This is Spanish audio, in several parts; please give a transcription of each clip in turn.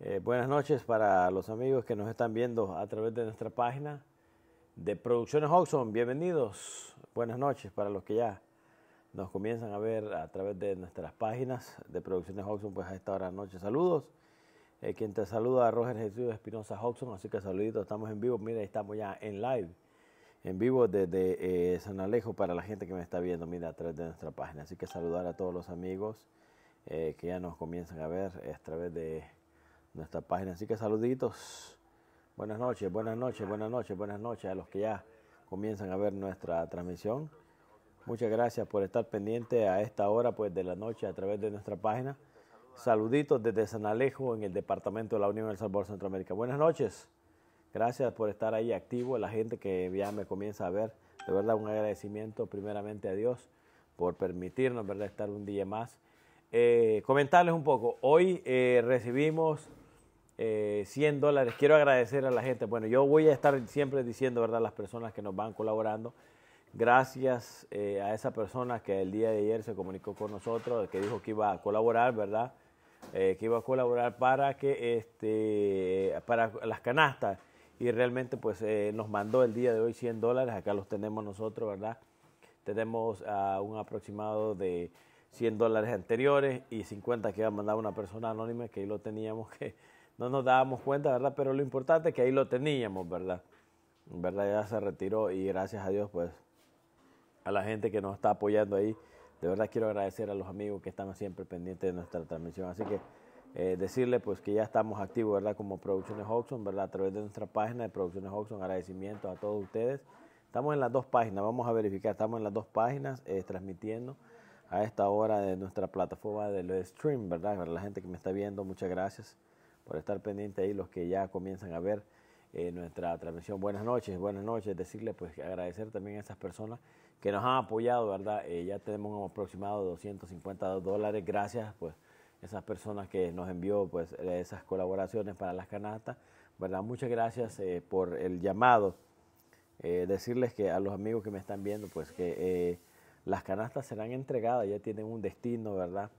Eh, buenas noches para los amigos que nos están viendo a través de nuestra página de Producciones Hoxon, Bienvenidos. Buenas noches para los que ya nos comienzan a ver a través de nuestras páginas de Producciones Hoxon, pues a esta hora de noche. Saludos. Eh, quien te saluda, Roger Jesús Espinosa Hoxon. Así que saluditos, estamos en vivo. Mira, estamos ya en live, en vivo desde eh, San Alejo para la gente que me está viendo, mira, a través de nuestra página. Así que saludar a todos los amigos que ya nos comienzan a ver a través de nuestra página. Así que saluditos. Buenas noches, buenas noches, buenas noches, buenas noches a los que ya comienzan a ver nuestra transmisión. Muchas gracias por estar pendiente a esta hora pues, de la noche a través de nuestra página. Saluditos desde San Alejo en el Departamento de la Unión del Salvador Centroamérica. Buenas noches. Gracias por estar ahí activo, la gente que ya me comienza a ver. De verdad un agradecimiento primeramente a Dios por permitirnos ¿verdad? estar un día más. Eh, comentarles un poco, hoy eh, recibimos 100 eh, dólares. Quiero agradecer a la gente. Bueno, yo voy a estar siempre diciendo, ¿verdad?, las personas que nos van colaborando. Gracias eh, a esa persona que el día de ayer se comunicó con nosotros, que dijo que iba a colaborar, ¿verdad? Eh, que iba a colaborar para que este para las canastas y realmente pues nos mandó el día de hoy 100 dólares acá los tenemos nosotros verdad tenemos un aproximado de 100 dólares anteriores y 50 que iba a mandar una persona anónima que ahí lo teníamos que no nos dábamos cuenta, ¿verdad? Pero lo importante es que ahí lo teníamos, ¿verdad? ¿Verdad? Ya se retiró y gracias a Dios, pues, a la gente que nos está apoyando ahí. De verdad quiero agradecer a los amigos que están siempre pendientes de nuestra transmisión. Así que eh, decirle pues que ya estamos activos, ¿verdad? Como Producciones Hoxon, ¿verdad? A través de nuestra página de Producciones Hoxon, Agradecimiento a todos ustedes. Estamos en las dos páginas, vamos a verificar, estamos en las dos páginas eh, transmitiendo a esta hora de nuestra plataforma de stream, ¿verdad? La gente que me está viendo, muchas gracias por estar pendiente ahí los que ya comienzan a ver eh, nuestra transmisión. Buenas noches, buenas noches. Decirles pues agradecer también a esas personas que nos han apoyado, ¿verdad? Eh, ya tenemos un aproximado de 250 dólares. Gracias, pues, esas personas que nos envió, pues, eh, esas colaboraciones para las canastas, ¿verdad? Muchas gracias por el llamado. decirles que a los amigos que me están viendo, pues, que las canastas serán entregadas, ya tienen un destino, ¿verdad?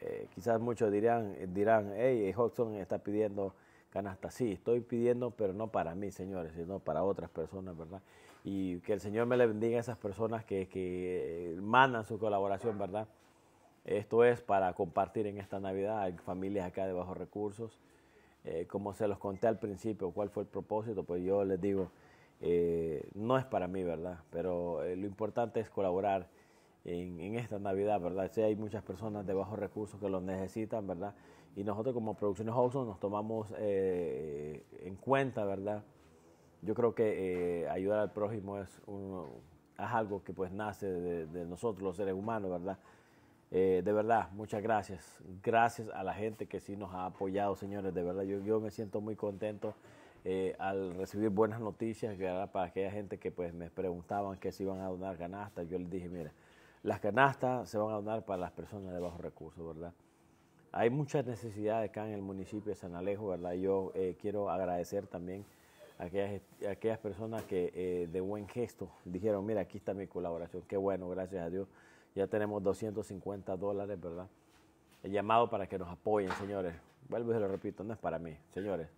Eh, quizás muchos dirán, eh, dirán, hey, eh, Hodgson está pidiendo canasta. Sí, estoy pidiendo, pero no para mí, señores, sino para otras personas, ¿verdad? Y que el Señor me le bendiga a esas personas que, que mandan su colaboración, ¿verdad? Esto es para compartir en esta Navidad. Hay familias acá de bajos recursos. como se los conté al principio, cuál fue el propósito, pues yo les digo, no es para mí, ¿verdad? Pero lo importante es colaborar en, esta Navidad, ¿verdad? Sí, hay muchas personas de bajos recursos que lo necesitan, ¿verdad? Y nosotros como Producciones Hobson nos tomamos eh, en cuenta, ¿verdad? Yo creo que eh, ayudar al prójimo es, algo que pues nace de, nosotros los seres humanos, ¿verdad? Eh, de verdad, muchas gracias. Gracias a la gente que sí nos ha apoyado, señores. De verdad, yo, yo me siento muy contento al recibir buenas noticias para aquella gente que pues me preguntaban que si iban a donar ganasta Yo les dije, mira, las canastas se van a donar para las personas de bajos recursos, ¿verdad? Hay muchas necesidades acá en el municipio de San Alejo, ¿verdad? Yo eh, quiero agradecer también a aquellas, personas que eh, de buen gesto dijeron, mira, aquí está mi colaboración, qué bueno, gracias a Dios. Ya tenemos 250 dólares, ¿verdad? El llamado para que nos apoyen, señores. Vuelvo y se lo repito, no es para mí, señores.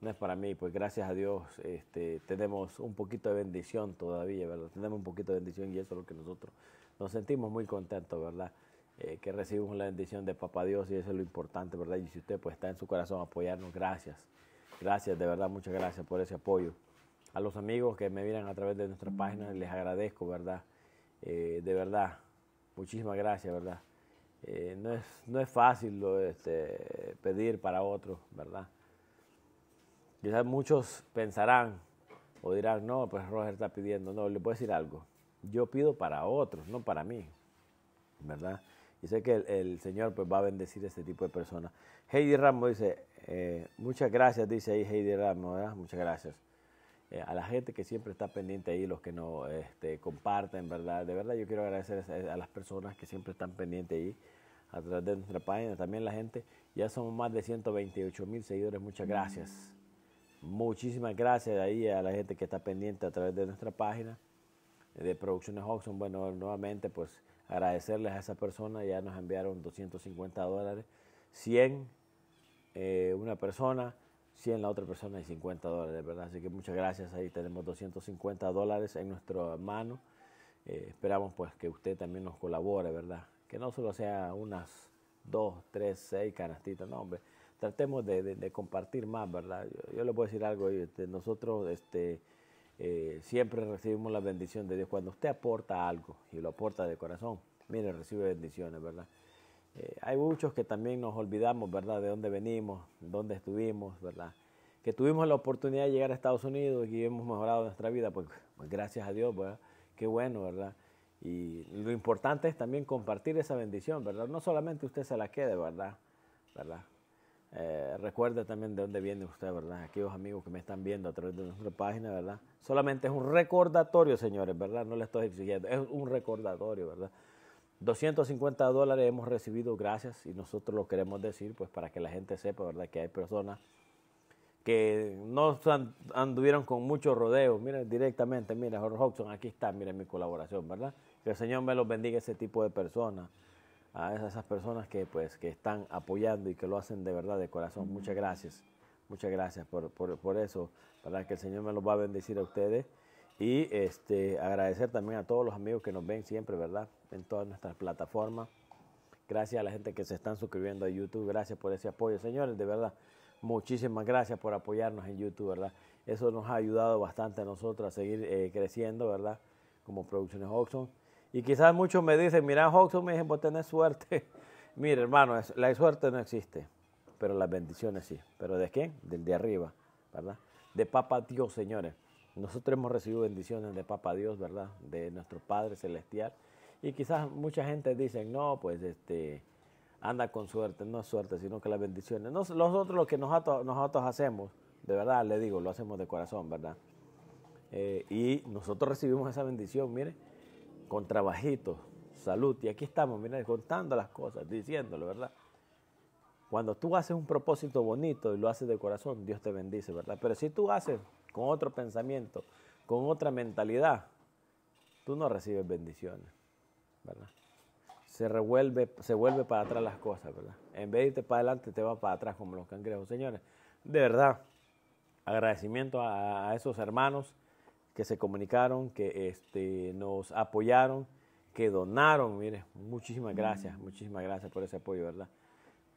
No es para mí, pues gracias a Dios este, tenemos un poquito de bendición todavía, ¿verdad? Tenemos un poquito de bendición y eso es lo que nosotros nos sentimos muy contentos, ¿verdad? Eh, que recibimos la bendición de Papá Dios y eso es lo importante, ¿verdad? Y si usted pues está en su corazón apoyarnos, gracias. Gracias, de verdad, muchas gracias por ese apoyo. A los amigos que me miran a través de nuestra página, les agradezco, ¿verdad? Eh, de verdad, muchísimas gracias, ¿verdad? Eh, no, es, no es fácil lo, este, pedir para otro, ¿verdad? Quizás muchos pensarán o dirán, no, pues Roger está pidiendo, no, le puedo decir algo yo pido para otros, no para mí, ¿verdad? Y sé que el, Señor pues, va a bendecir a este tipo de personas. Heidi Ramos dice, eh, muchas gracias, dice ahí Heidi Ramos, ¿verdad? Muchas gracias. Eh, a la gente que siempre está pendiente ahí, los que nos este, comparten, ¿verdad? De verdad yo quiero agradecer a, las personas que siempre están pendientes ahí a través de nuestra página, también la gente, ya somos más de 128 mil seguidores, muchas gracias. Muchísimas gracias ahí a la gente que está pendiente a través de nuestra página de Producciones Hawkson. Bueno, nuevamente pues agradecerles a esa persona, ya nos enviaron 250 dólares, 100 eh, una persona, 100 la otra persona y 50 dólares, ¿verdad? Así que muchas gracias, ahí tenemos 250 dólares en nuestra mano. Eh, esperamos pues que usted también nos colabore, ¿verdad? Que no solo sea unas 2, 3, 6 canastitas, no, hombre. Tratemos de, compartir más, ¿verdad? Yo, le puedo decir algo, este, nosotros, este, eh, siempre recibimos la bendición de Dios. Cuando usted aporta algo y lo aporta de corazón, mire, recibe bendiciones, ¿verdad? Eh, hay muchos que también nos olvidamos, ¿verdad? De dónde venimos, dónde estuvimos, ¿verdad? Que tuvimos la oportunidad de llegar a Estados Unidos y hemos mejorado nuestra vida, pues, pues gracias a Dios, ¿verdad? Qué bueno, ¿verdad? Y lo importante es también compartir esa bendición, ¿verdad? No solamente usted se la quede, ¿verdad? ¿Verdad? Eh, recuerde también de dónde viene usted, ¿verdad? Aquellos amigos que me están viendo a través de nuestra página, ¿verdad? Solamente es un recordatorio, señores, ¿verdad? No le estoy exigiendo, es un recordatorio, ¿verdad? 250 dólares hemos recibido gracias y nosotros lo queremos decir, pues para que la gente sepa, ¿verdad? Que hay personas que no anduvieron con mucho rodeo Miren, directamente, mira, Jorge Hodgson, aquí está, miren mi colaboración, ¿verdad? Que el Señor me los bendiga ese tipo de personas a esas personas que, pues, que están apoyando y que lo hacen de verdad, de corazón. Muchas gracias, muchas gracias por, por, eso, para que el Señor me los va a bendecir a ustedes. Y este, agradecer también a todos los amigos que nos ven siempre, ¿verdad? En todas nuestras plataformas. Gracias a la gente que se están suscribiendo a YouTube. Gracias por ese apoyo. Señores, de verdad, muchísimas gracias por apoyarnos en YouTube, ¿verdad? Eso nos ha ayudado bastante a nosotros a seguir eh, creciendo, ¿verdad? Como Producciones Oxon. Y quizás muchos me dicen, mira, Hawkson, me dicen, vos tenés suerte. Mire, hermano, la suerte no existe, pero las bendiciones sí. ¿Pero de quién? Del de arriba, ¿verdad? De Papa Dios, señores. Nosotros hemos recibido bendiciones de Papa Dios, ¿verdad? De nuestro Padre Celestial. Y quizás mucha gente dice, no, pues este, anda con suerte, no es suerte, sino que las bendiciones. Nosotros lo que nosotros, hacemos, de verdad le digo, lo hacemos de corazón, ¿verdad? Eh, y nosotros recibimos esa bendición, mire con trabajito, salud. Y aquí estamos, mira, contando las cosas, diciéndolo, ¿verdad? Cuando tú haces un propósito bonito y lo haces de corazón, Dios te bendice, ¿verdad? Pero si tú haces con otro pensamiento, con otra mentalidad, tú no recibes bendiciones, ¿verdad? Se revuelve, se vuelve para atrás las cosas, ¿verdad? En vez de irte para adelante, te va para atrás como los cangrejos. Señores, de verdad, agradecimiento a esos hermanos que se comunicaron, que este, nos apoyaron, que donaron. Mire, muchísimas gracias, muchísimas gracias por ese apoyo, ¿verdad?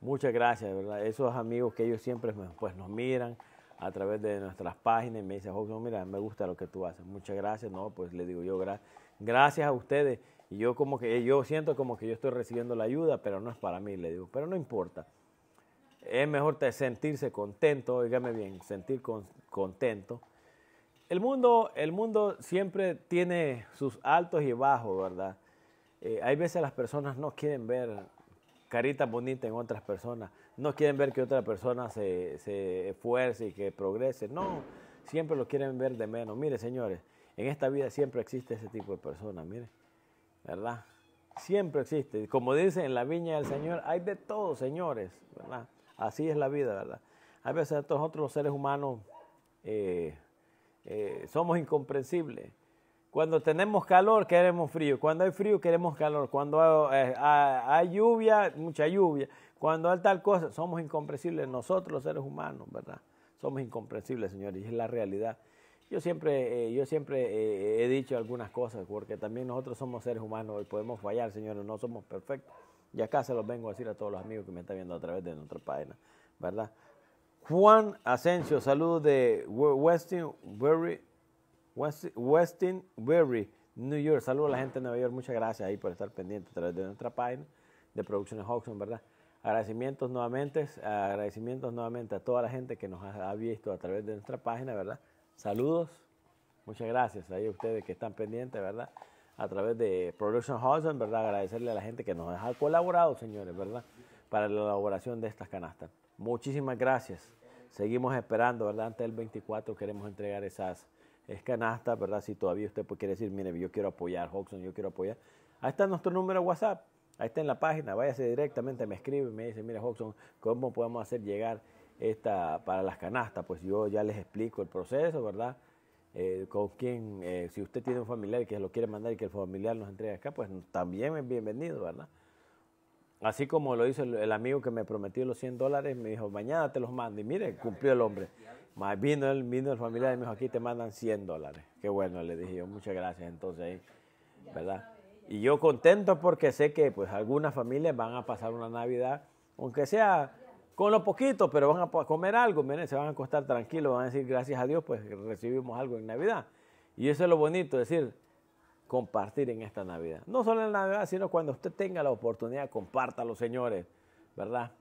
Muchas gracias, ¿verdad? Esos amigos que ellos siempre pues, nos miran a través de nuestras páginas y me dicen, José, mira, me gusta lo que tú haces. Muchas gracias, no, pues le digo yo, gracias a ustedes. Y yo como que, yo siento como que yo estoy recibiendo la ayuda, pero no es para mí, le digo, pero no importa. Es mejor sentirse contento, oígame bien, sentir contento el mundo, el mundo siempre tiene sus altos y bajos, ¿verdad? Eh, hay veces las personas no quieren ver caritas bonitas en otras personas, no quieren ver que otra persona se, esfuerce y que progrese, no, siempre lo quieren ver de menos. Mire, señores, en esta vida siempre existe ese tipo de personas, mire, ¿verdad? Siempre existe. Como dice en la viña del Señor, hay de todo, señores, ¿verdad? Así es la vida, ¿verdad? A veces nosotros los seres humanos... Eh, eh, somos incomprensibles. Cuando tenemos calor queremos frío, cuando hay frío queremos calor, cuando eh, hay, lluvia, mucha lluvia, cuando hay tal cosa, somos incomprensibles nosotros los seres humanos, ¿verdad? Somos incomprensibles, señores, y es la realidad. Yo siempre, eh, yo siempre he dicho algunas cosas, porque también nosotros somos seres humanos y podemos fallar, señores, no somos perfectos. Y acá se los vengo a decir a todos los amigos que me están viendo a través de nuestra página, ¿verdad? Juan Asensio, saludos de Westin New York. Saludos a la gente de Nueva York. Muchas gracias ahí por estar pendiente a través de nuestra página de Producciones Hawkson, ¿verdad? Agradecimientos nuevamente, agradecimientos nuevamente a toda la gente que nos ha visto a través de nuestra página, ¿verdad? Saludos, muchas gracias a ustedes que están pendientes, ¿verdad? A través de Production Hawkson, ¿verdad? Agradecerle a la gente que nos ha colaborado, señores, ¿verdad? Para la elaboración de estas canastas. Muchísimas gracias. Seguimos esperando, ¿verdad? Antes del 24 queremos entregar esas es canastas, ¿verdad? Si todavía usted quiere decir, mire, yo quiero apoyar, Hoxon, yo quiero apoyar. Ahí está nuestro número WhatsApp, ahí está en la página, váyase directamente, me escribe, me dice, mire, Hoxton, ¿cómo podemos hacer llegar esta para las canastas? Pues yo ya les explico el proceso, ¿verdad? Eh, con quien, eh, si usted tiene un familiar que lo quiere mandar y que el familiar nos entregue acá, pues también es bienvenido, ¿verdad? Así como lo hizo el, amigo que me prometió los 100 dólares, me dijo, mañana te los mando. Y mire, cumplió el hombre. vino, el, vino el familiar y me dijo, aquí te mandan 100 dólares. Qué bueno, le dije yo, muchas gracias. Entonces ¿verdad? Y yo contento porque sé que pues algunas familias van a pasar una Navidad, aunque sea con lo poquito, pero van a comer algo, miren, se van a acostar tranquilos, van a decir gracias a Dios, pues recibimos algo en Navidad. Y eso es lo bonito, decir, compartir en esta Navidad. No solo en la Navidad, sino cuando usted tenga la oportunidad, compártalo, señores, ¿verdad?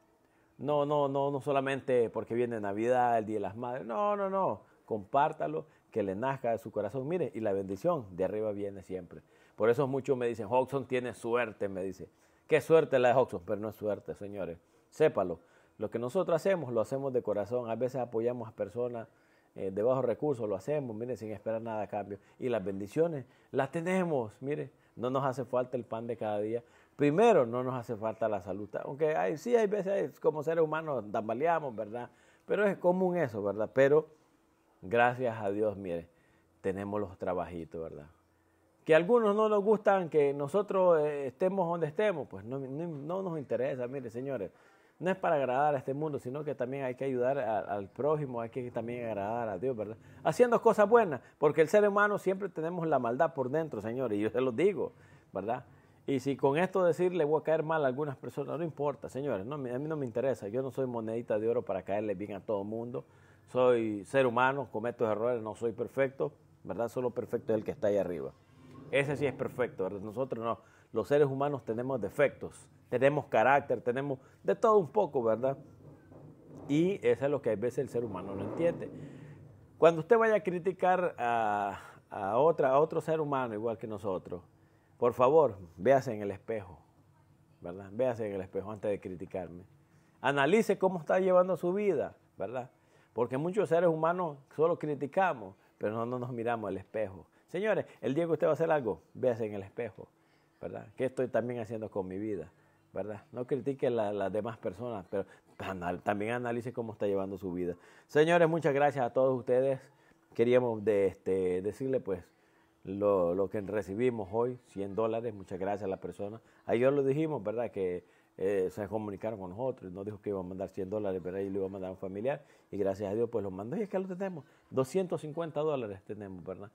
No, no, no, no solamente porque viene Navidad, el Día de las Madres, no, no, no, compártalo, que le nazca de su corazón, mire, y la bendición de arriba viene siempre. Por eso muchos me dicen, Hodgson tiene suerte, me dice, qué suerte la de Hodgson, pero no es suerte, señores, sépalo, lo que nosotros hacemos lo hacemos de corazón, a veces apoyamos a personas, eh, de bajos recursos, lo hacemos, mire, sin esperar nada a cambio. Y las bendiciones las tenemos, mire, no nos hace falta el pan de cada día. Primero, no nos hace falta la salud, aunque sí hay veces como seres humanos tambaleamos, ¿verdad? Pero es común eso, ¿verdad? Pero gracias a Dios, mire, tenemos los trabajitos, ¿verdad? Que algunos no nos gustan, que nosotros eh, estemos donde estemos, pues no, no nos interesa, mire, señores no es para agradar a este mundo, sino que también hay que ayudar al prójimo, hay que también agradar a Dios, ¿verdad? Haciendo cosas buenas, porque el ser humano siempre tenemos la maldad por dentro, señores, y yo se lo digo, ¿verdad? Y si con esto decirle voy a caer mal a algunas personas, no importa, señores, no, a mí no me interesa, yo no soy monedita de oro para caerle bien a todo mundo, soy ser humano, cometo errores, no soy perfecto, ¿verdad? Solo perfecto es el que está ahí arriba. Ese sí es perfecto, Nosotros no, los seres humanos tenemos defectos, tenemos carácter, tenemos de todo un poco, ¿verdad? Y eso es lo que a veces el ser humano no entiende. Cuando usted vaya a criticar a, otra, a otro ser humano igual que nosotros, por favor, véase en el espejo, ¿verdad? Véase en el espejo antes de criticarme. Analice cómo está llevando su vida, ¿verdad? Porque muchos seres humanos solo criticamos, pero no, no nos miramos al espejo. Señores, el día que usted va a hacer algo, véase en el espejo, ¿verdad? ¿Qué estoy también haciendo con mi vida? ¿verdad? No critique a las demás personas, pero también analice cómo está llevando su vida. Señores, muchas gracias a todos ustedes. Queríamos de, este, decirle pues lo, que recibimos hoy, 100 dólares, muchas gracias a la persona. Ayer lo dijimos, ¿verdad? Que eh, se comunicaron con nosotros, nos dijo que iba a mandar 100 dólares, pero ahí le iba a mandar a un familiar y gracias a Dios pues lo mandó y es que lo tenemos, 250 dólares tenemos, ¿verdad?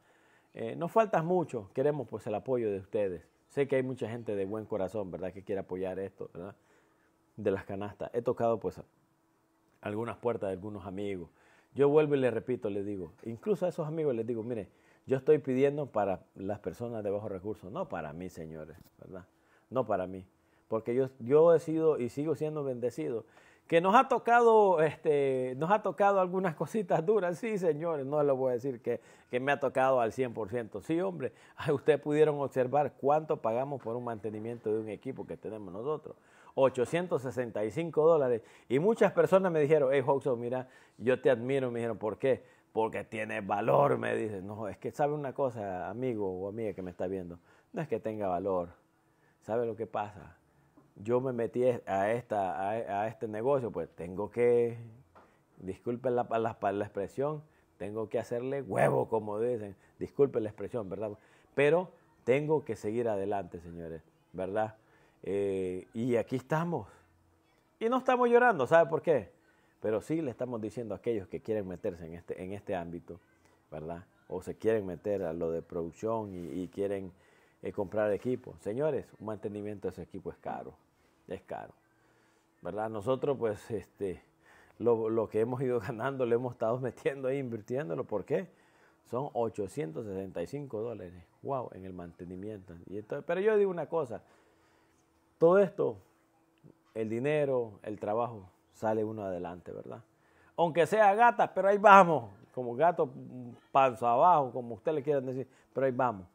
Eh, nos falta mucho, queremos pues el apoyo de ustedes Sé que hay mucha gente de buen corazón, ¿verdad? Que quiere apoyar esto, ¿verdad? De las canastas. He tocado pues algunas puertas de algunos amigos. Yo vuelvo y le repito, le digo, incluso a esos amigos les digo, mire, yo estoy pidiendo para las personas de bajos recursos, no para mí, señores, ¿verdad? No para mí. Porque yo, yo he sido y sigo siendo bendecido que nos ha tocado, este, nos ha tocado algunas cositas duras, sí, señores, no les voy a decir que, me ha tocado al 100%. Sí, hombre, ustedes pudieron observar cuánto pagamos por un mantenimiento de un equipo que tenemos nosotros. 865 dólares. Y muchas personas me dijeron, hey, Hawkson, mira, yo te admiro. Me dijeron, ¿por qué? Porque tiene valor, me dicen. No, es que sabe una cosa, amigo o amiga que me está viendo. No es que tenga valor. ¿Sabe lo que pasa? yo me metí a, esta, a, este negocio, pues tengo que, disculpen la, la, expresión, tengo que hacerle huevo, como dicen, disculpen la expresión, ¿verdad? Pero tengo que seguir adelante, señores, ¿verdad? Eh, y aquí estamos. Y no estamos llorando, ¿sabe por qué? Pero sí le estamos diciendo a aquellos que quieren meterse en este, en este ámbito, ¿verdad? O se quieren meter a lo de producción y, quieren eh, comprar equipo. Señores, un mantenimiento de ese equipo es caro es caro. ¿Verdad? Nosotros pues este, lo, que hemos ido ganando lo hemos estado metiendo ahí, invirtiéndolo. ¿Por qué? Son 865 dólares. ¡Wow! En el mantenimiento. Y pero yo digo una cosa. Todo esto, el dinero, el trabajo, sale uno adelante, ¿verdad? Aunque sea gata, pero ahí vamos. Como gato, mm, panza abajo, como usted le quieran decir. Pero ahí vamos.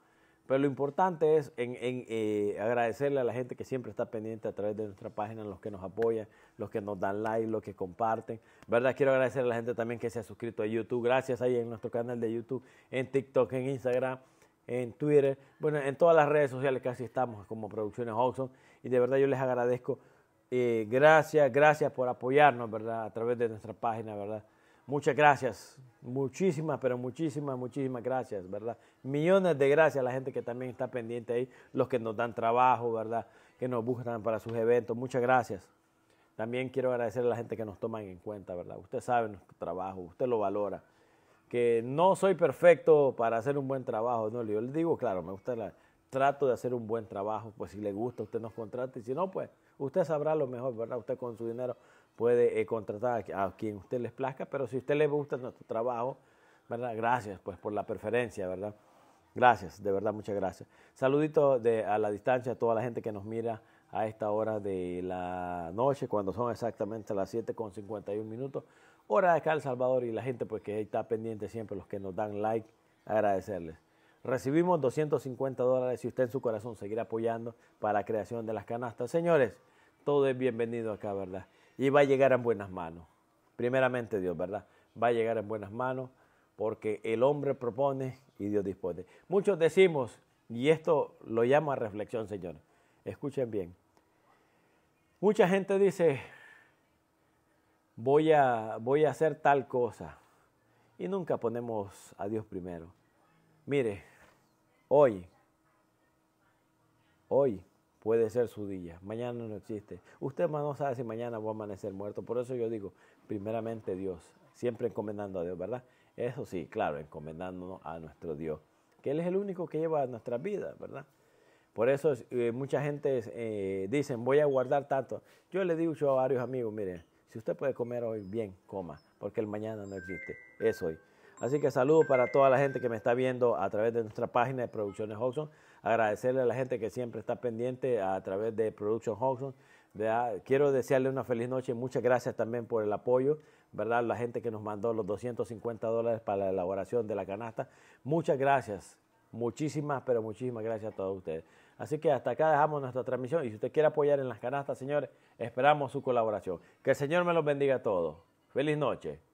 Pero lo importante es en, eh, agradecerle a la gente que siempre está pendiente a través de nuestra página, los que nos apoyan, los que nos dan like, los que comparten. ¿Verdad? Quiero agradecer a la gente también que se ha suscrito a YouTube. Gracias ahí en nuestro canal de YouTube, en TikTok, en Instagram, en Twitter. Bueno, en todas las redes sociales casi estamos como Producciones Oxon. Y de verdad yo les agradezco. Eh, gracias, gracias por apoyarnos, ¿verdad? A través de nuestra página, ¿verdad? Muchas gracias, muchísimas, pero muchísimas, muchísimas gracias, ¿verdad? Millones de gracias a la gente que también está pendiente ahí, los que nos dan trabajo, ¿verdad? Que nos buscan para sus eventos, muchas gracias. También quiero agradecer a la gente que nos toman en cuenta, ¿verdad? Usted sabe nuestro trabajo, usted lo valora. Que no soy perfecto para hacer un buen trabajo, no, yo le digo, claro, me gusta trato de hacer un buen trabajo, pues si le gusta usted nos contrata y si no, pues usted sabrá lo mejor, ¿verdad? Usted con su dinero puede eh, contratar a quien usted les plazca, pero si a usted le gusta nuestro trabajo, ¿verdad? Gracias, pues, por la preferencia, ¿verdad? Gracias, de verdad, muchas gracias. Saluditos de, a la distancia a toda la gente que nos mira a esta hora de la noche, cuando son exactamente las 7 con 51 minutos, hora de acá El Salvador y la gente pues que está pendiente siempre, los que nos dan like, agradecerles. Recibimos 250 dólares y usted en su corazón seguirá apoyando para la creación de las canastas. Señores, todo es bienvenido acá, ¿verdad? y va a llegar en buenas manos. Primeramente Dios, ¿verdad? Va a llegar en buenas manos porque el hombre propone y Dios dispone. Muchos decimos, y esto lo llamo a reflexión, Señor, escuchen bien. Mucha gente dice, voy a, voy a hacer tal cosa y nunca ponemos a Dios primero. Mire, hoy, hoy, puede ser su día. Mañana no existe. Usted no sabe si mañana va a amanecer muerto. Por eso yo digo, primeramente Dios, siempre encomendando a Dios, ¿verdad? Eso sí, claro, encomendándonos a nuestro Dios, que Él es el único que lleva nuestras vidas, ¿verdad? Por eso eh, mucha gente eh, dice, voy a guardar tanto. Yo le digo yo a varios amigos, miren, si usted puede comer hoy, bien, coma, porque el mañana no existe. Es hoy. Así que saludos para toda la gente que me está viendo a través de nuestra página de Producciones Hodgson. Agradecerle a la gente que siempre está pendiente a través de Production Hodgson. Quiero desearle una feliz noche. Muchas gracias también por el apoyo, ¿verdad? La gente que nos mandó los 250 dólares para la elaboración de la canasta. Muchas gracias. Muchísimas, pero muchísimas gracias a todos ustedes. Así que hasta acá dejamos nuestra transmisión y si usted quiere apoyar en las canastas, señores, esperamos su colaboración. Que el Señor me los bendiga a todos. Feliz noche.